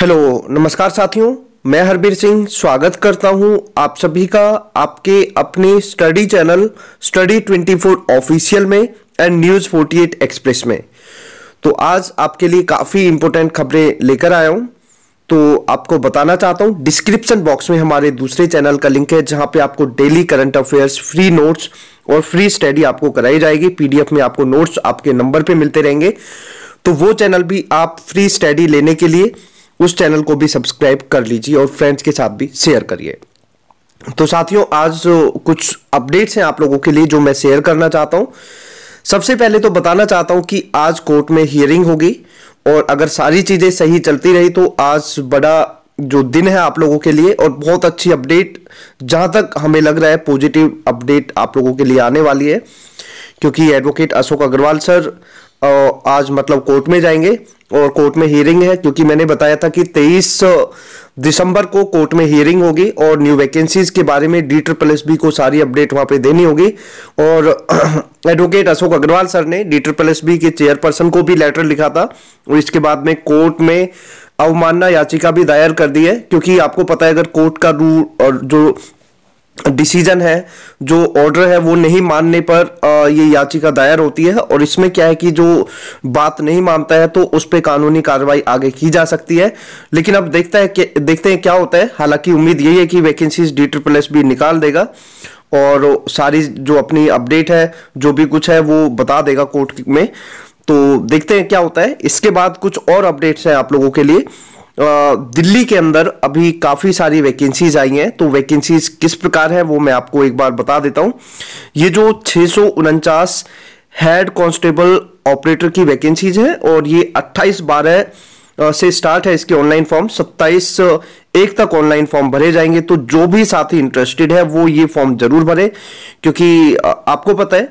hello नमस्कार साथियों मैं हरबीर सिंह स्वागत करता हूं आप सभी का आपके अपने स्टडी चैनल स्टडी 24 ऑफिशियल में एंड न्यूज़ 48 एक्सप्रेस में तो आज आपके लिए काफ़ी इंपोर्टेंट खबरें लेकर आया हूं तो आपको बताना चाहता हूं डिस्क्रिप्शन बॉक्स में हमारे दूसरे चैनल का लिंक है जहां पे आपको daily current affairs free notes और फ्री स्टडी आपको कराई जाएगी पीडीएफ में आपको नोट्स आपके नंबर पर मिलते रहेंगे तो वो चैनल भी आप फ्री स्टडी लेने के लिए उस चैनल को भी सब्सक्राइब कर लीजिए और फ्रेंड्स के साथ भी शेयर करिए तो साथियों आज कुछ अपडेट्स हैं आप लोगों के लिए जो मैं शेयर करना चाहता हूं सबसे पहले तो बताना चाहता हूं कि आज कोर्ट में हियरिंग होगी और अगर सारी चीज़ें सही चलती रही तो आज बड़ा जो दिन है आप लोगों के लिए और बहुत अच्छी अपडेट जहां तक हमें लग रहा है पॉजिटिव अपडेट आप लोगों के लिए आने वाली है क्योंकि एडवोकेट अशोक अग्रवाल सर आज मतलब कोर्ट में जाएंगे और कोर्ट में हियरिंग है क्योंकि मैंने बताया था कि 23 दिसंबर को कोर्ट में हियरिंग होगी और न्यू वैकेंसीज के बारे में डी ट्रिपल एस बी को सारी अपडेट वहां पे देनी होगी और एडवोकेट अशोक अग्रवाल सर ने डी ट्रिपल एस बी के चेयरपर्सन को भी लेटर लिखा था और इसके बाद में कोर्ट में अवमानना याचिका भी दायर कर दी है क्योंकि आपको पता है अगर कोर्ट का रूल और जो डिसीजन है जो ऑर्डर है वो नहीं मानने पर ये याचिका दायर होती है और इसमें क्या है कि जो बात नहीं मानता है तो उस पर कानूनी कार्रवाई आगे की जा सकती है लेकिन अब देखता है देखते हैं क्या होता है हालांकि उम्मीद यही है कि वैकेंसीज डी ट्रिपल एस भी निकाल देगा और सारी जो अपनी अपडेट है जो भी कुछ है वो बता देगा कोर्ट में तो देखते हैं क्या होता है इसके बाद कुछ और अपडेट्स हैं आप लोगों के लिए दिल्ली के अंदर अभी काफ़ी सारी वैकेंसीज आई हैं तो वैकेंसीज किस प्रकार है वो मैं आपको एक बार बता देता हूँ ये जो छः हेड कांस्टेबल ऑपरेटर की वैकेंसीज हैं और ये 28 बारह से स्टार्ट है इसके ऑनलाइन फॉर्म 27 एक तक ऑनलाइन फॉर्म भरे जाएंगे तो जो भी साथी इंटरेस्टेड है वो ये फॉर्म जरूर भरे क्योंकि आपको पता है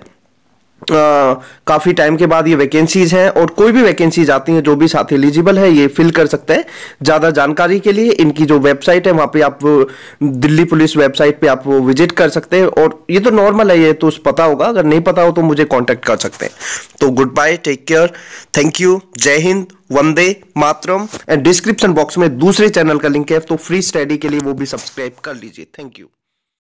काफ़ी टाइम के बाद ये वैकेंसीज हैं और कोई भी वैकेंसीज आती हैं जो भी साथ एलिजिबल है ये फिल कर सकते हैं ज़्यादा जानकारी के लिए इनकी जो वेबसाइट है वहाँ पे आप दिल्ली पुलिस वेबसाइट पे आप विजिट कर सकते हैं और ये तो नॉर्मल है ये तो पता होगा अगर नहीं पता हो तो मुझे कॉन्टैक्ट कर सकते हैं तो good bye take care thank you जय हिंद वंदे मातरम एंड डिस्क्रिप्शन बॉक्स में दूसरे चैनल का लिंक है तो फ्री स्टडी के लिए वो भी सब्सक्राइब कर लीजिए थैंक यू